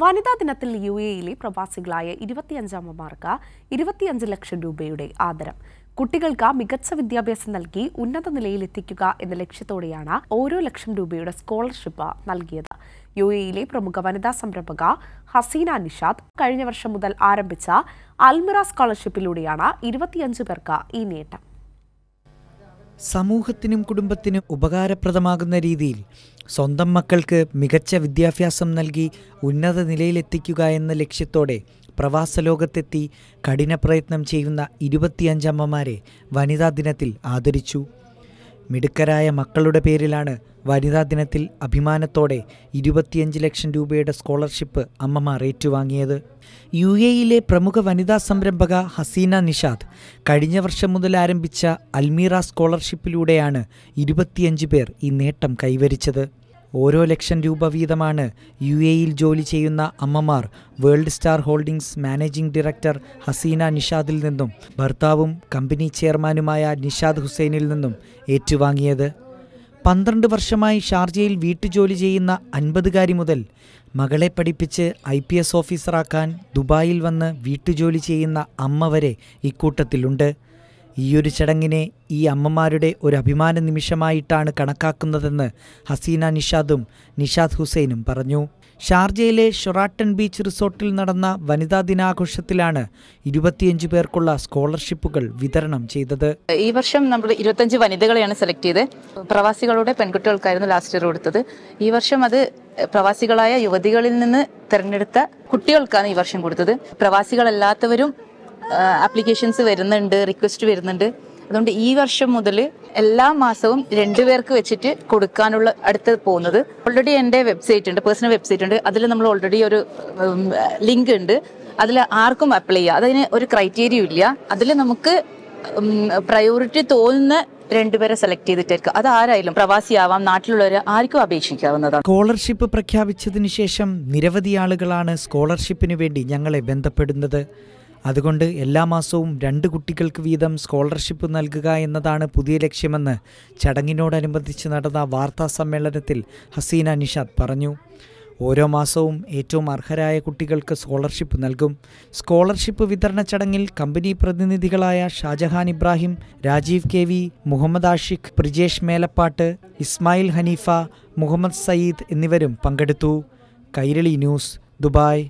വനിതാ ദിനത്തിൽ യു എയിലെ പ്രവാസികളായ ഇരുപത്തിയഞ്ചാമ്മമാർക്ക് ഇരുപത്തിയഞ്ച് ലക്ഷം രൂപയുടെ ആദരം കുട്ടികൾക്ക് മികച്ച വിദ്യാഭ്യാസം നൽകി ഉന്നത എത്തിക്കുക എന്ന ലക്ഷ്യത്തോടെയാണ് ഓരോ ലക്ഷം രൂപയുടെ സ്കോളർഷിപ്പ് നൽകിയത് യു എയിലെ പ്രമുഖ വനിതാ സംരംഭക ഹസീന നിഷാദ് കഴിഞ്ഞ വർഷം മുതൽ ആരംഭിച്ച അൽമിറ സ്കോളർഷിപ്പിലൂടെയാണ് ഇരുപത്തിയഞ്ച് പേർക്ക് ഈ നേട്ടം സമൂഹത്തിനും കുടുംബത്തിനും ഉപകാരപ്രദമാകുന്ന രീതിയിൽ സ്വന്തം മക്കൾക്ക് മികച്ച വിദ്യാഭ്യാസം നൽകി ഉന്നത നിലയിലെത്തിക്കുക എന്ന ലക്ഷ്യത്തോടെ പ്രവാസ ലോകത്തെത്തി കഠിന പ്രയത്നം ചെയ്യുന്ന ഇരുപത്തിയഞ്ചമ്മമാരെ വനിതാ ദിനത്തിൽ ആദരിച്ചു മിടുക്കരായ മക്കളുടെ പേരിലാണ് വനിതാ ദിനത്തിൽ അഭിമാനത്തോടെ ഇരുപത്തിയഞ്ച് ലക്ഷം രൂപയുടെ സ്കോളർഷിപ്പ് അമ്മമാർ ഏറ്റുവാങ്ങിയത് യു എയിലെ പ്രമുഖ വനിതാ സംരംഭക ഹസീന നിഷാദ് കഴിഞ്ഞ വർഷം മുതൽ ആരംഭിച്ച അൽമീറ സ്കോളർഷിപ്പിലൂടെയാണ് ഇരുപത്തിയഞ്ച് പേർ ഈ നേട്ടം കൈവരിച്ചത് ഓരോ ലക്ഷം രൂപ വീതമാണ് യു എയിൽ ജോലി ചെയ്യുന്ന അമ്മമാർ world star holdings managing director Haseena നിഷാദിൽ നിന്നും ഭർത്താവും കമ്പനി ചെയർമാനുമായ നിഷാദ് ഹുസൈനിൽ നിന്നും ഏറ്റുവാങ്ങിയത് പന്ത്രണ്ട് വർഷമായി ഷാർജയിൽ വീട്ടുജോലി ചെയ്യുന്ന അൻപതുകാരി മുതൽ മകളെ പഠിപ്പിച്ച് ഐ പി എസ് ഓഫീസറാക്കാൻ ദുബായിൽ വന്ന് വീട്ടുജോലി ചെയ്യുന്ന അമ്മ വരെ ഇക്കൂട്ടത്തിലുണ്ട് ഒരു ചടങ്ങിനെ ഈ അമ്മമാരുടെ ഒരു അഭിമാന നിമിഷമായിട്ടാണ് കണക്കാക്കുന്നതെന്ന് ഹസീന നിഷാദും നിഷാദ് ഹുസൈനും പറഞ്ഞു ഷാർജയിലെ ഷൊറാട്ടൺ ബീച്ച് റിസോർട്ടിൽ നടന്ന വനിതാ ദിനാഘോഷത്തിലാണ് ഇരുപത്തിയഞ്ച് പേർക്കുള്ള സ്കോളർഷിപ്പുകൾ വിതരണം ചെയ്തത് ഈ വർഷം നമ്മൾ ഇരുപത്തിയഞ്ച് വനിതകളെയാണ് സെലക്ട് ചെയ്തത് പ്രവാസികളുടെ പെൺകുട്ടികൾക്കായിരുന്നു ലാസ്റ്റ് ഇയർ കൊടുത്തത് ഈ വർഷം അത് പ്രവാസികളായ യുവതികളിൽ നിന്ന് തിരഞ്ഞെടുത്ത കുട്ടികൾക്കാണ് ഈ വർഷം കൊടുത്തത് പ്രവാസികളല്ലാത്തവരും ആപ്ലിക്കേഷൻസ് വരുന്നുണ്ട് റിക്വസ്റ്റ് വരുന്നുണ്ട് അതുകൊണ്ട് ഈ വർഷം മുതൽ എല്ലാ മാസവും പേർക്ക് വെച്ചിട്ട് കൊടുക്കാനുള്ള അടുത്ത് പോകുന്നത് ഓൾറെഡി എൻ്റെ വെബ്സൈറ്റ് ഉണ്ട് പേഴ്സണൽ വെബ്സൈറ്റ് ഉണ്ട് അതിൽ നമ്മൾ ഓൾറെഡി ഒരു ലിങ്ക് ഉണ്ട് അതിൽ ആർക്കും അപ്ലൈ ചെയ്യാം അതിന് ഒരു ക്രൈറ്റീരിയ ഇല്ല അതിൽ നമുക്ക് പ്രയോറിറ്റി തോന്നുന്ന രണ്ടുപേരെ സെലക്ട് ചെയ്തിട്ടായിരിക്കും അത് ആരായാലും പ്രവാസിയാവാം നാട്ടിലുള്ളവർ ആർക്കും അപേക്ഷിക്കാവുന്നതാണ് സ്കോളർഷിപ്പ് പ്രഖ്യാപിച്ചതിന് ശേഷം നിരവധി ആളുകളാണ് സ്കോളർഷിപ്പിന് വേണ്ടി ഞങ്ങളെ ബന്ധപ്പെടുന്നത് അതുകൊണ്ട് എല്ലാ മാസവും രണ്ട് കുട്ടികൾക്ക് വീതം സ്കോളർഷിപ്പ് നൽകുക എന്നതാണ് പുതിയ ലക്ഷ്യമെന്ന് ചടങ്ങിനോടനുബന്ധിച്ച് നടന്ന വാർത്താ സമ്മേളനത്തിൽ ഹസീന നിഷാദ് പറഞ്ഞു ഓരോ മാസവും ഏറ്റവും അർഹരായ കുട്ടികൾക്ക് സ്കോളർഷിപ്പ് നൽകും സ്കോളർഷിപ്പ് വിതരണ ചടങ്ങിൽ കമ്പനി പ്രതിനിധികളായ ഷാജഹാൻ ഇബ്രാഹിം രാജീവ് കെ വി മുഹമ്മദ് ആഷിഖ് പ്രിജേഷ് മേലപ്പാട്ട് ഇസ്മായിൽ ഹനീഫ മുഹമ്മദ് സയ്യിദ് എന്നിവരും പങ്കെടുത്തു കൈരളി ന്യൂസ് ദുബായ്